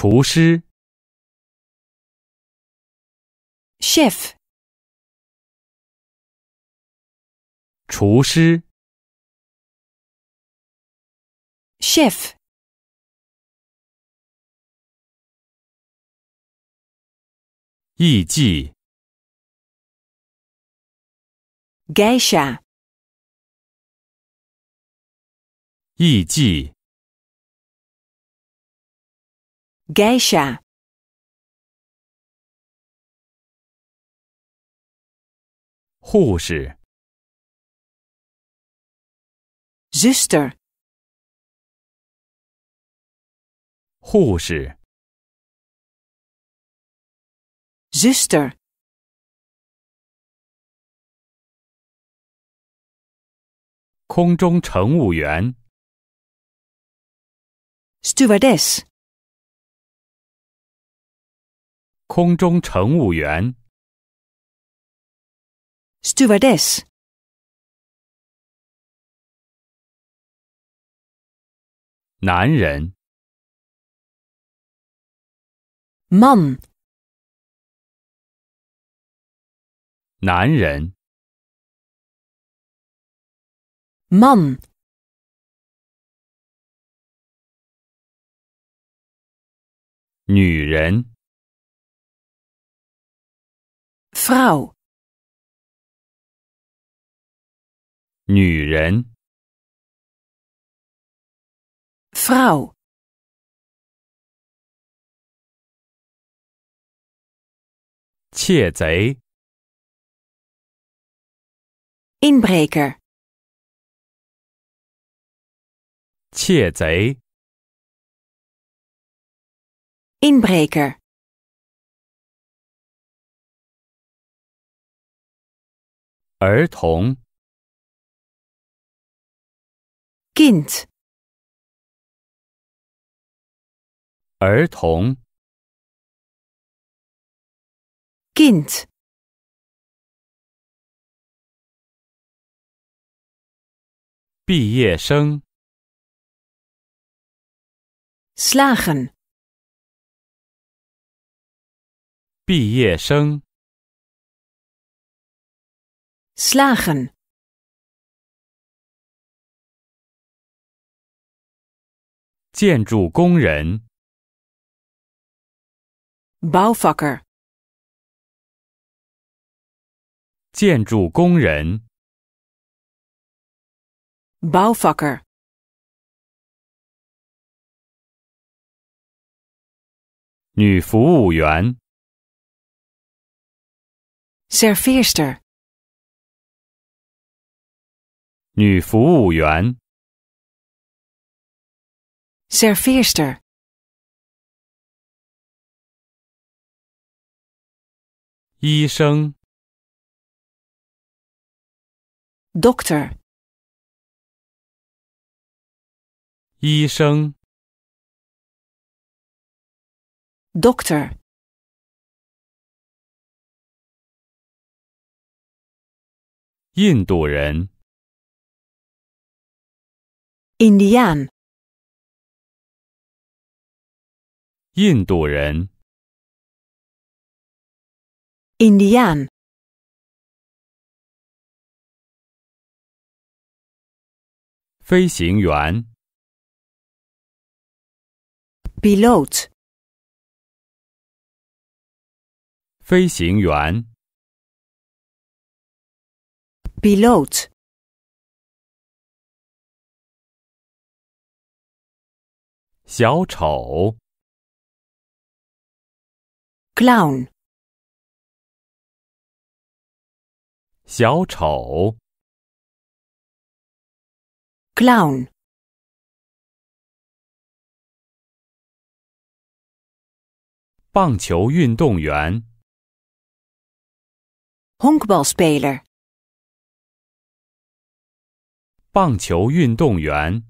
厨师，Chef。厨师，Chef。艺妓，Geisha。艺妓。Geisha，护士，Zuster，护士，Zuster，空中乘务员，Stewardess。空中乘务员。Stewardess。男人。Mum。男人。Mum。女人。vrouw. Nuren. Vrouw. Tjezei. Inbreker. Tjezei. Inbreker. 儿童，kind，儿童，kind，毕业生，slagen，毕业生。slagen 建筑工人 bouwvakker 建筑工人 bouwvakker nu serveerster 女服务员。s e r v e i r s t e r 医生。Doctor。医生。Doctor。印度人。Indian，印度人。Indian，飞行员。Pilot，飞行员。Pilot。小丑，clown。小丑，clown。棒球运动员 h o n k b a l l s p e l e r 棒球运动员。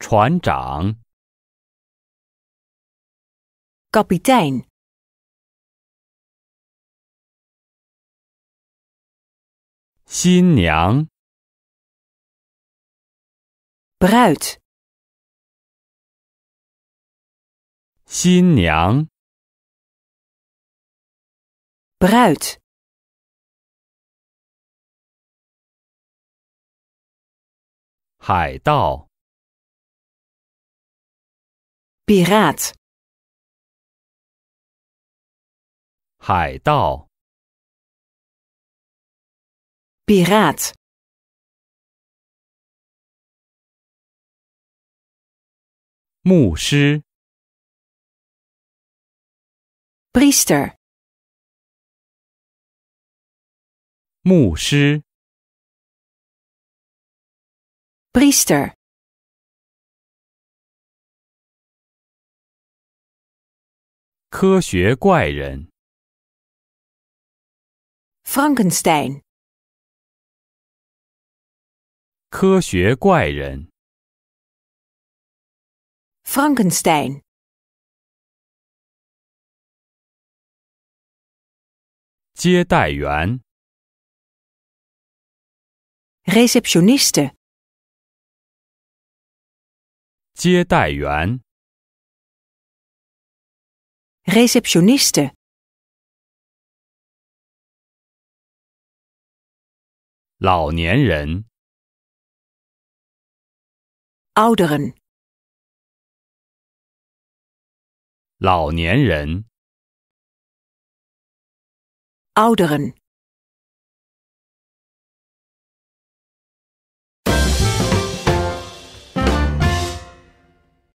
船长，kapitein，新娘，bruid，新娘，bruid，海盗。p i r a t 海盗 p i r a t 牧师 priester 牧师 priester 科学怪人，Frankenstein。科学怪人，Frankenstein。接待员，receptioniste。接待员。Receptioniste ouderen, Ouderen Ouderen